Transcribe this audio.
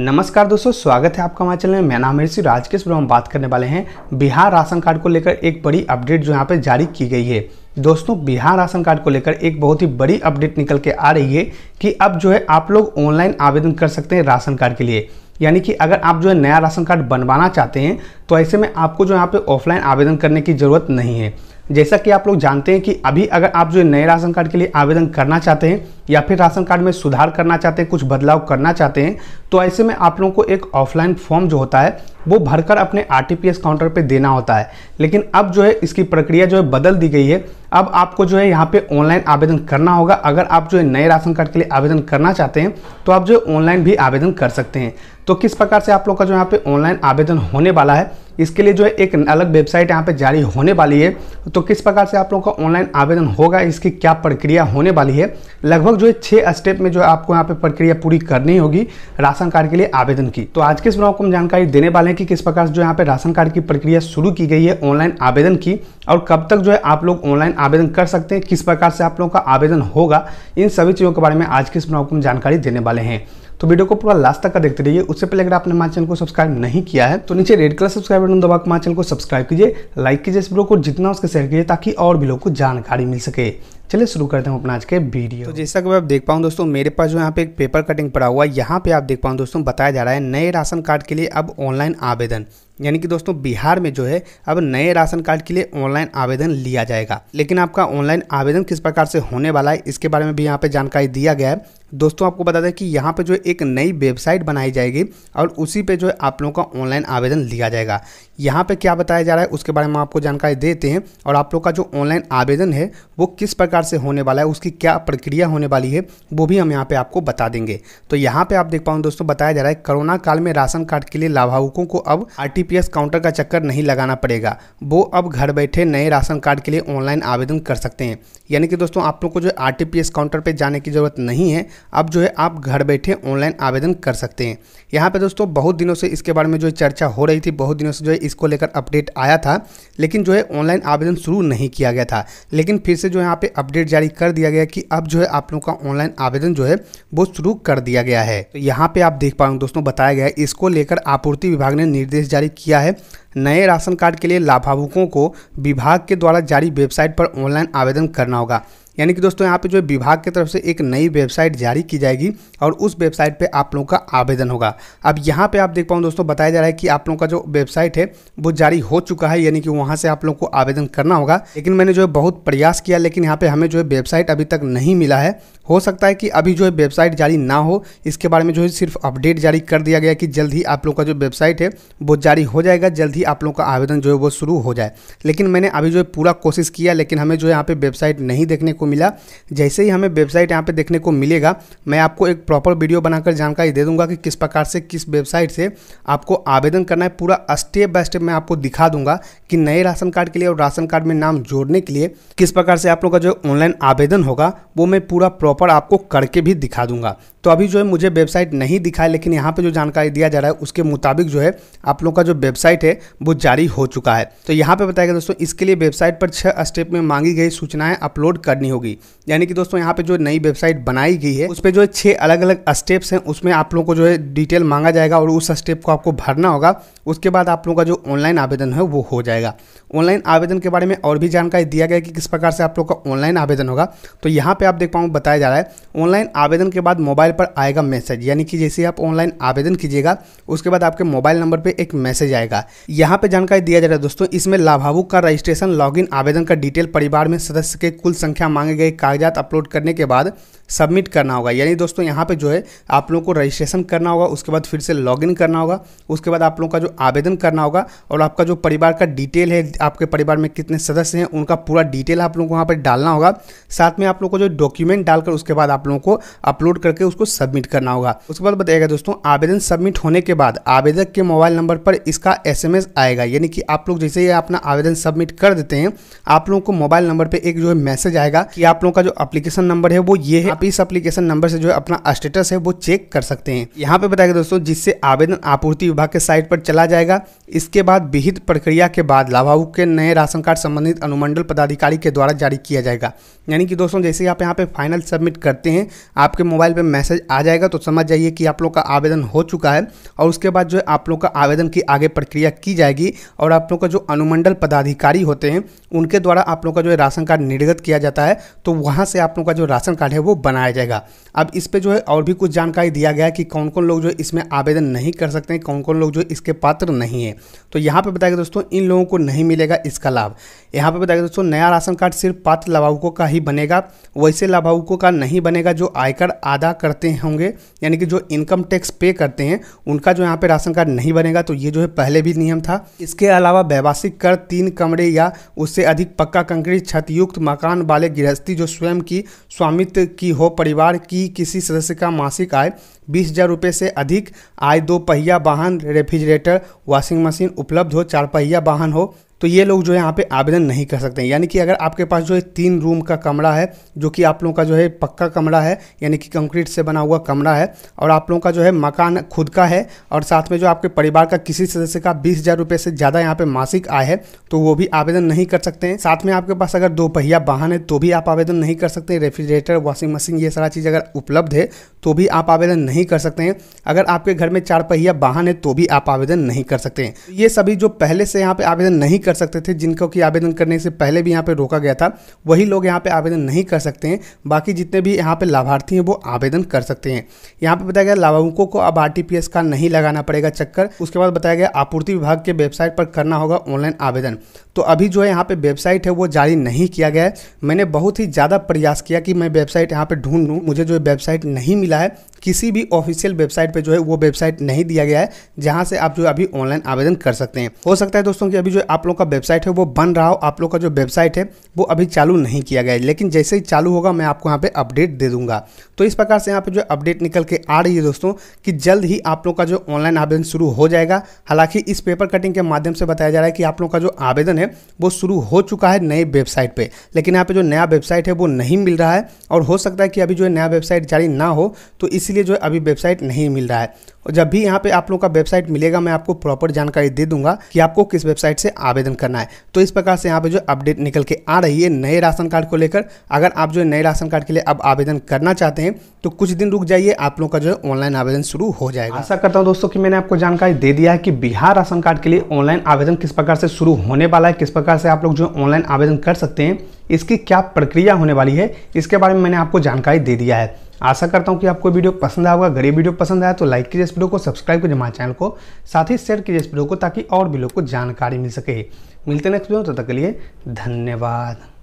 नमस्कार दोस्तों स्वागत है आपका हमारे चैनल में मैं नाम ऋषि राजकेश ब्रह्म बात करने वाले हैं बिहार राशन कार्ड को लेकर एक बड़ी अपडेट जो यहाँ पे जारी की गई है दोस्तों बिहार राशन कार्ड को लेकर एक बहुत ही बड़ी अपडेट निकल के आ रही है कि अब जो है आप लोग ऑनलाइन आवेदन कर सकते हैं राशन कार्ड के लिए यानी कि अगर आप जो है नया राशन कार्ड बनवाना चाहते हैं तो ऐसे में आपको जो यहाँ पे ऑफलाइन आवेदन करने की ज़रूरत नहीं है जैसा कि आप लोग जानते हैं कि अभी अगर आप जो नए राशन कार्ड के लिए आवेदन करना चाहते हैं या फिर राशन कार्ड में सुधार करना चाहते हैं कुछ बदलाव करना चाहते हैं तो ऐसे में आप लोगों को एक ऑफलाइन फॉर्म जो होता है वो भरकर अपने आर काउंटर पे देना होता है लेकिन अब जो है इसकी प्रक्रिया जो है बदल दी गई है अब आपको जो है यहाँ पे ऑनलाइन आवेदन करना होगा अगर आप जो है नए राशन कार्ड के लिए आवेदन करना चाहते हैं तो आप जो है ऑनलाइन भी आवेदन कर सकते हैं तो किस प्रकार से आप लोग का जो यहाँ पे ऑनलाइन आवेदन होने वाला है इसके लिए जो है एक अलग वेबसाइट यहाँ पे जारी होने वाली है तो किस प्रकार से आप लोगों का ऑनलाइन आवेदन होगा इसकी क्या प्रक्रिया होने वाली है लगभग जो है छः स्टेप में जो है आपको यहाँ पे प्रक्रिया पूरी करनी होगी राशन राशन कार्ड के लिए आवेदन की तो आज के इस ब्लॉग को हम जानकारी देने वाले हैं कि किस प्रकार से जो यहाँ पे राशन कार्ड की प्रक्रिया शुरू की गई है ऑनलाइन आवेदन की और कब तक जो है आप लोग ऑनलाइन आवेदन कर सकते हैं किस प्रकार से आप लोगों का आवेदन होगा इन सभी चीज़ों के बारे में आज के इस ब्लॉग को हम जानकारी देने वाले हैं तो वीडियो को पूरा लास्ट तक का देखते रहिए उससे पहले अगर आपने हमारे चैनल को सब्सक्राइब नहीं किया है तो नीचे रेड कलर सब्सक्राइब बटन दबाकर हमारे चैनल को सब्सक्राइब कीजिए लाइक कीजिए इस वीडियो को जितना उसके शेयर कीजिए ताकि और भी लोग को जानकारी मिल सके चलिए शुरू करते हैं अपना आज के वीडियो तो जैसा कि आप देख पाऊँ दोस्तों मेरे पास जो यहाँ पे एक पेपर कटिंग पड़ा हुआ है यहाँ पे आप देख पाऊँ दोस्तों बताया जा रहा है नए राशन कार्ड के लिए अब ऑनलाइन आवेदन यानी कि दोस्तों बिहार में जो है अब नए राशन कार्ड के लिए ऑनलाइन आवेदन लिया जाएगा लेकिन आपका ऑनलाइन आवेदन किस प्रकार से होने वाला है इसके बारे में भी यहाँ पे जानकारी दिया गया है दोस्तों आपको बता दें कि यहाँ पे जो एक नई वेबसाइट बनाई जाएगी और उसी पे जो है आप लोगों का ऑनलाइन आवेदन लिया जाएगा यहाँ पे क्या बताया जा रहा है उसके बारे में आपको जानकारी देते हैं और आप लोग का जो ऑनलाइन आवेदन है वो किस प्रकार प्रकार से होने वाला है उसकी क्या प्रक्रिया होने वाली है वो भी हम यहाँ पे आपको बता देंगे तो यहाँ पे आप देख पाओ दोस्तों बताया जा रहा है कोरोना काल में राशन कार्ड के लिए लाभुकों को अब आर काउंटर का चक्कर नहीं लगाना पड़ेगा वो अब घर बैठे नए राशन कार्ड के लिए ऑनलाइन आवेदन कर सकते हैं यानी कि दोस्तों आप लोग को जो आर काउंटर पर जाने की ज़रूरत नहीं है अब जो है आप घर बैठे ऑनलाइन आवेदन कर सकते हैं यहाँ पर दोस्तों बहुत दिनों से इसके बारे में जो चर्चा हो रही थी बहुत दिनों से जो है इसको लेकर अपडेट आया था लेकिन जो है ऑनलाइन आवेदन शुरू नहीं किया गया था लेकिन फिर से जो यहाँ पे अब अपडेट जारी कर दिया गया कि अब जो है आप लोगों का ऑनलाइन आवेदन जो है वो शुरू कर दिया गया है तो यहाँ पे आप देख हो दोस्तों बताया गया है इसको लेकर आपूर्ति विभाग ने निर्देश जारी किया है नए राशन कार्ड के लिए लाभावुकों को विभाग के द्वारा जारी वेबसाइट पर ऑनलाइन आवेदन करना होगा यानी कि दोस्तों यहाँ पे जो है विभाग की तरफ से एक नई वेबसाइट जारी की जाएगी और उस वेबसाइट पे आप लोगों का आवेदन होगा अब यहाँ पे आप देख पाऊँ दोस्तों बताया जा रहा है कि आप लोगों का जो वेबसाइट है वो जारी हो चुका है यानी कि वहाँ से आप लोग को आवेदन करना होगा लेकिन मैंने जो है बहुत प्रयास किया लेकिन यहाँ पर हमें जो है वेबसाइट अभी तक नहीं मिला है हो सकता है कि अभी जो है वेबसाइट जारी ना हो इसके बारे में जो है सिर्फ अपडेट जारी कर दिया गया कि जल्द ही आप लोग का जो वेबसाइट है वो जारी हो जाएगा जल्द ही आप लोग का आवेदन जो है वो शुरू हो जाए लेकिन मैंने अभी जो है पूरा कोशिश किया लेकिन हमें जो है यहाँ पे वेबसाइट नहीं देखने को मिला जैसे ही हमें वेबसाइट यहाँ पे देखने को मिलेगा मैं आपको एक प्रॉपर वीडियो बनाकर जानकारी दे दूंगा कि किस प्रकार से किस वेबसाइट से आपको आवेदन करना है पूरा स्टेप बाय स्टेप मैं आपको दिखा दूंगा कि नए राशन कार्ड के लिए और राशन कार्ड में नाम जोड़ने के लिए किस प्रकार से आप लोग का जो ऑनलाइन आवेदन होगा वो मैं पूरा प्रॉपर आपको करके भी दिखा दूंगा तो अभी जो है मुझे वेबसाइट नहीं दिखा है लेकिन यहाँ पे जो जानकारी दिया जा रहा है उसके मुताबिक जो है आप लोगों का जो वेबसाइट है वो जारी हो चुका है तो यहाँ पे बताया गया दोस्तों इसके लिए वेबसाइट पर छः स्टेप में मांगी गई सूचनाएं अपलोड करनी होगी यानी कि दोस्तों यहाँ पे जो नई वेबसाइट बनाई गई है उस पर जो है छः अलग अलग स्टेप्स हैं उसमें आप लोगों को जो है डिटेल मांगा जाएगा और उस स्टेप को आपको भरना होगा उसके बाद आप लोगों का जो ऑनलाइन आवेदन है वो हो जाएगा ऑनलाइन आवेदन के बारे में और भी जानकारी दिया गया कि किस प्रकार से आप लोग का ऑनलाइन आवेदन होगा तो यहाँ पर आप देख पाऊँ बताया जा रहा है ऑनलाइन आवेदन के बाद मोबाइल मोबाइल पर आएगा मैसेज यानी कि जैसे आप ऑनलाइन आवेदन कीजिएगा उसके बाद आपके मोबाइल नंबर पर एक मैसेज आएगा यहाँ पर जानकारी दिया जा रहा है दोस्तों इसमें लाभावुक का रजिस्ट्रेशन लॉगिन आवेदन का डिटेल परिवार में सदस्य के कुल संख्या मांगे गए कागजात अपलोड करने के बाद सबमिट करना होगा यानी दोस्तों यहाँ पे जो है आप लोगों को रजिस्ट्रेशन करना होगा उसके बाद फिर से लॉगिन करना होगा उसके बाद आप लोगों का जो आवेदन करना होगा और आपका जो परिवार का डिटेल है आपके परिवार में कितने सदस्य हैं उनका पूरा डिटेल आप लोगों को वहाँ पर डालना होगा साथ में आप लोग को जो डॉक्यूमेंट डालकर उसके बाद आप लोगों को अपलोड करके उस उसको सबमिट करना होगा उसके बाद बताएगा दोस्तों आवेदन सबमिट होने के बाद आवेदक के मोबाइल नंबर पर इसका एसएमएस आएगा यानी कि आप लोग जैसे ही अपना आवेदन सबमिट कर देते हैं आप लोगों को मोबाइल नंबर पर एक जो है मैसेज आएगा कि आप लोगों का जो अप्लीकेशन नंबर है वो ये है आप इस अप्लीकेशन नंबर से जो है अपना स्टेटस है वो चेक कर सकते हैं यहाँ पे बताएगा दोस्तों जिससे आवेदन आपूर्ति विभाग के साइट पर चला जाएगा इसके बाद विहित प्रक्रिया के बाद लाभार्थी के नए राशन कार्ड संबंधित अनुमंडल पदाधिकारी के द्वारा जारी किया जाएगा यानी कि दोस्तों जैसे आप यहाँ पे फाइनल सबमिट करते हैं आपके मोबाइल पे मैसेज मैसेज आ जाएगा तो समझ जाइए कि आप लोग का आवेदन हो चुका है और उसके बाद जो है आप लोग का आवेदन की आगे प्रक्रिया की जाएगी और आप लोग का जो अनुमंडल पदाधिकारी होते हैं उनके द्वारा आप लोग का जो है राशन कार्ड निर्गत किया जाता है तो वहाँ से आप लोग का जो राशन कार्ड है वो बनाया जाएगा अब इस पर जो है और भी कुछ जानकारी दिया गया कि कौन कौन लोग जो इसमें आवेदन नहीं कर सकते हैं कौन कौन लोग जो इसके पात्र नहीं है तो यहाँ पर बताएगा दोस्तों इन लोगों को नहीं मिलेगा इसका लाभ यहाँ पर बताया दोस्तों नया राशन कार्ड सिर्फ पात्र लाभाकों का ही बनेगा वैसे लाभाकों का नहीं बनेगा जो आयकर आदा करते करते होंगे यानी कि जो इनकम टैक्स पे करते हैं उनका जो यहाँ पे राशन कार्ड नहीं बनेगा तो ये जो है पहले भी नियम था इसके अलावा व्यवसायिक कर तीन कमरे या उससे अधिक पक्का कंकरी छतयुक्त मकान वाले गृहस्थी जो स्वयं की स्वामित्व की हो परिवार की किसी सदस्य का मासिक आय बीस हज़ार रुपये से अधिक आय दो पहिया वाहन रेफ्रिजरेटर वॉशिंग मशीन उपलब्ध हो चार पहिया वाहन हो तो ये लोग जो है यहाँ पे आवेदन नहीं कर सकते हैं यानी कि अगर आपके पास जो है तीन रूम का कमरा है जो कि आप लोगों का जो है पक्का कमरा है यानी कि कंक्रीट से बना हुआ कमरा है और आप लोगों का जो है मकान खुद का है और साथ में जो आपके परिवार का किसी सदस्य का बीस हज़ार रुपये से ज़्यादा यहाँ पे मासिक आय है तो वो भी आवेदन नहीं कर सकते हैं साथ में आपके पास अगर दो पहिया वाहन है तो भी आप आवेदन नहीं कर सकते रेफ्रिजरेटर वॉशिंग मशीन ये सारा चीज़ अगर उपलब्ध है तो भी आप आवेदन नहीं नहीं कर सकते हैं अगर आपके घर में चार पहिया वाहन है तो भी आप आवेदन नहीं कर सकते हैं ये सभी जो पहले से यहाँ पे आवेदन नहीं कर सकते थे जिनको कि आवेदन करने से पहले भी यहाँ पे रोका गया था वही लोग यहाँ पे आवेदन नहीं कर सकते हैं बाकी जितने भी यहाँ पे लाभार्थी हैं वो आवेदन कर सकते हैं यहाँ पे बताया गया लाभुकों को अब आर का नहीं लगाना पड़ेगा चक्कर उसके बाद बताया गया आपूर्ति विभाग के वेबसाइट पर करना होगा ऑनलाइन आवेदन तो अभी जो है यहाँ पे वेबसाइट है वो जारी नहीं किया गया है मैंने बहुत ही ज़्यादा प्रयास किया कि मैं वेबसाइट यहाँ पे ढूंढ लूँ मुझे जो वेबसाइट नहीं मिला है किसी भी ऑफिशियल वेबसाइट पे जो है वो वेबसाइट नहीं दिया गया है जहाँ से आप जो अभी ऑनलाइन आवेदन कर सकते हैं हो सकता है दोस्तों कि अभी जो आप लोग का वेबसाइट है वो बन रहा हो आप लोग का जो वेबसाइट है वो अभी चालू नहीं किया गया है लेकिन जैसे ही चालू होगा मैं आपको यहाँ पे अपडेट दे दूंगा तो इस प्रकार से यहाँ पे जो अपडेट निकल के आ रही है दोस्तों की जल्द ही आप लोग का जो ऑनलाइन आवेदन शुरू हो जाएगा हालांकि इस पेपर कटिंग के माध्यम से बताया जा रहा है कि आप लोग का जो आवेदन है वो शुरू हो चुका है नए वेबसाइट पर लेकिन यहाँ पे जो नया वेबसाइट है वो नहीं मिल रहा है और हो सकता है कि अभी जो नया वेबसाइट जारी ना हो तो इस इसीलिए जो है अभी वेबसाइट नहीं मिल रहा है और जब भी यहाँ पे आप लोग का वेबसाइट मिलेगा मैं आपको प्रॉपर जानकारी दे दूंगा कि आपको किस वेबसाइट से आवेदन करना है तो इस प्रकार से यहाँ पे जो अपडेट निकल के आ रही है नए राशन कार्ड को लेकर अगर आप जो है नए राशन कार्ड के लिए अब आवेदन करना चाहते हैं तो कुछ दिन रुक जाइए आप लोग का जो है ऑनलाइन आवेदन शुरू हो जाएगा ऐसा करता हूँ दोस्तों की मैंने आपको जानकारी दे दिया है कि बिहार राशन कार्ड के लिए ऑनलाइन आवेदन किस प्रकार से शुरू होने वाला है किस प्रकार से आप लोग जो ऑनलाइन आवेदन कर सकते हैं इसकी क्या प्रक्रिया होने वाली है इसके बारे में मैंने आपको जानकारी दे दिया है आशा करता हूँ कि आपको वीडियो पसंद आया होगा अगर ये वीडियो पसंद आया तो लाइक कीजिए इस वीडियो को सब्सक्राइब कीजिए हमारे चैनल को साथ ही शेयर कीजिए इस वीडियो को ताकि और भी लोग को जानकारी मिल सके मिलते नेक्स्ट वीडियो तब तो तक के लिए धन्यवाद